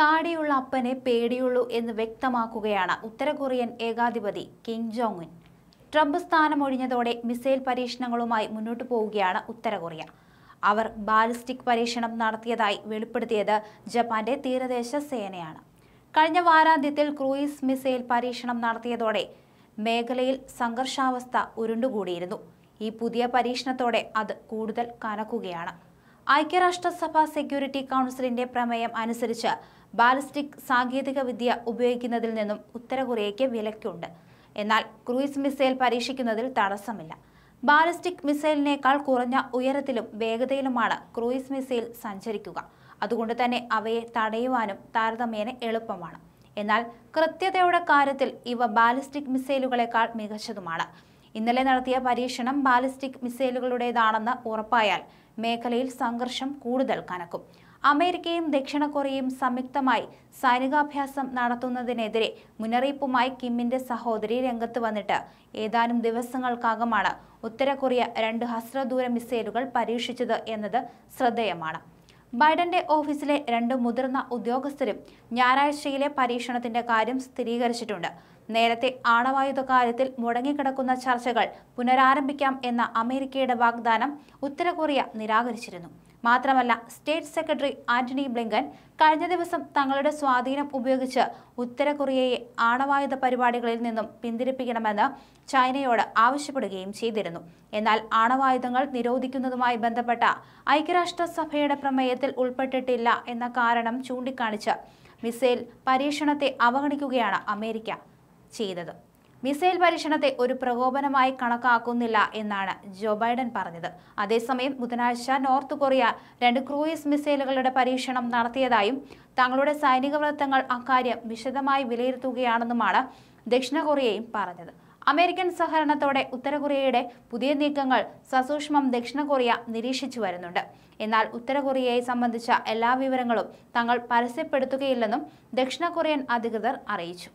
താടിയുള്ള അപ്പനെ പേടിയുള്ളൂ എന്ന് വ്യക്തമാക്കുകയാണ് ഉത്തര കൊറിയൻ ഏകാധിപതി കിങ് ജോങ് ഉൻ ട്രംപ് സ്ഥാനമൊഴിഞ്ഞതോടെ മിസൈൽ പരീക്ഷണങ്ങളുമായി മുന്നോട്ടു പോവുകയാണ് ഉത്തര കൊറിയ അവർ ബാലിസ്റ്റിക് പരീക്ഷണം നടത്തിയതായി വെളിപ്പെടുത്തിയത് ജപ്പാന്റെ തീരദേശ സേനയാണ് കഴിഞ്ഞ വാരാന്ത്യത്തിൽ ക്രൂയിസ് മിസൈൽ പരീക്ഷണം നടത്തിയതോടെ മേഖലയിൽ സംഘർഷാവസ്ഥ ഉരുണ്ടുകൂടിയിരുന്നു ഈ പുതിയ പരീക്ഷണത്തോടെ അത് കൂടുതൽ കനക്കുകയാണ് ഐക്യരാഷ്ട്രസഭ സെക്യൂരിറ്റി കൗൺസിലിന്റെ പ്രമേയം അനുസരിച്ച് ബാലിസ്റ്റിക് സാങ്കേതിക വിദ്യ ഉപയോഗിക്കുന്നതിൽ നിന്നും ഉത്തര കൊറിയയ്ക്ക് വിലക്കുണ്ട് എന്നാൽ ക്രൂയിസ് മിസൈൽ പരീക്ഷിക്കുന്നതിൽ തടസ്സമില്ല ബാലിസ്റ്റിക് മിസൈലിനേക്കാൾ കുറഞ്ഞ ഉയരത്തിലും വേഗതയിലുമാണ് ക്രൂയിസ് മിസൈൽ സഞ്ചരിക്കുക അതുകൊണ്ട് തന്നെ അവയെ തടയുവാനും താരതമ്യേന എളുപ്പമാണ് എന്നാൽ കൃത്യതയുടെ കാര്യത്തിൽ ഇവ ബാലിസ്റ്റിക് മിസൈലുകളെക്കാൾ മികച്ചതുമാണ് ഇന്നലെ നടത്തിയ പരീക്ഷണം ബാലിസ്റ്റിക് മിസൈലുകളുടേതാണെന്ന് ഉറപ്പായാൽ മേഖലയിൽ സംഘർഷം കൂടുതൽ കനക്കും അമേരിക്കയും ദക്ഷിണ കൊറിയയും സംയുക്തമായി സൈനികാഭ്യാസം നടത്തുന്നതിനെതിരെ മുന്നറിയിപ്പുമായി കിമ്മിന്റെ സഹോദരി രംഗത്ത് വന്നിട്ട് ഏതാനും ദിവസങ്ങൾക്കകമാണ് ഉത്തര കൊറിയ രണ്ട് ഹസ്രദൂര മിസൈലുകൾ പരീക്ഷിച്ചത് എന്നത് ശ്രദ്ധേയമാണ് ബൈഡന്റെ ഓഫീസിലെ രണ്ട് മുതിർന്ന ഉദ്യോഗസ്ഥരും ഞായറാഴ്ചയിലെ പരീക്ഷണത്തിന്റെ കാര്യം സ്ഥിരീകരിച്ചിട്ടുണ്ട് നേരത്തെ ആണവായുധ കാര്യത്തിൽ മുടങ്ങിക്കിടക്കുന്ന ചർച്ചകൾ പുനരാരംഭിക്കാം എന്ന അമേരിക്കയുടെ വാഗ്ദാനം ഉത്തര കൊറിയ നിരാകരിച്ചിരുന്നു മാത്രമല്ല സ്റ്റേറ്റ് സെക്രട്ടറി ആന്റണി ബ്ലിങ്കൻ കഴിഞ്ഞ ദിവസം തങ്ങളുടെ സ്വാധീനം ഉപയോഗിച്ച് ഉത്തര കൊറിയയെ ആണവായുധ പരിപാടികളിൽ നിന്നും പിന്തിരിപ്പിക്കണമെന്ന് ചൈനയോട് ആവശ്യപ്പെടുകയും ചെയ്തിരുന്നു എന്നാൽ ആണവായുധങ്ങൾ നിരോധിക്കുന്നതുമായി ബന്ധപ്പെട്ട ഐക്യരാഷ്ട്രസഭയുടെ പ്രമേയത്തിൽ ഉൾപ്പെട്ടിട്ടില്ല എന്ന കാരണം ചൂണ്ടിക്കാണിച്ച് മിസൈൽ പരീക്ഷണത്തെ അവഗണിക്കുകയാണ് അമേരിക്ക ചെയ്തത് മിസൈൽ പരീക്ഷണത്തെ ഒരു പ്രകോപനമായി കണക്കാക്കുന്നില്ല എന്നാണ് ജോ ബൈഡൻ പറഞ്ഞത് അതേസമയം ബുധനാഴ്ച നോർത്ത് കൊറിയ രണ്ട് ക്രൂയിസ് മിസൈലുകളുടെ പരീക്ഷണം നടത്തിയതായും തങ്ങളുടെ സൈനിക വൃത്തങ്ങൾ അക്കാര്യം വിശദമായി വിലയിരുത്തുകയാണെന്നുമാണ് ദക്ഷിണ കൊറിയയും പറഞ്ഞത് അമേരിക്കൻ സഹകരണത്തോടെ ഉത്തര കൊറിയയുടെ പുതിയ നീക്കങ്ങൾ സസൂക്ഷ്മം ദക്ഷിണ കൊറിയ നിരീക്ഷിച്ചു വരുന്നുണ്ട് എന്നാൽ ഉത്തര കൊറിയയെ സംബന്ധിച്ച എല്ലാ വിവരങ്ങളും തങ്ങൾ പരസ്യപ്പെടുത്തുകയില്ലെന്നും ദക്ഷിണ കൊറിയൻ അധികൃതർ അറിയിച്ചു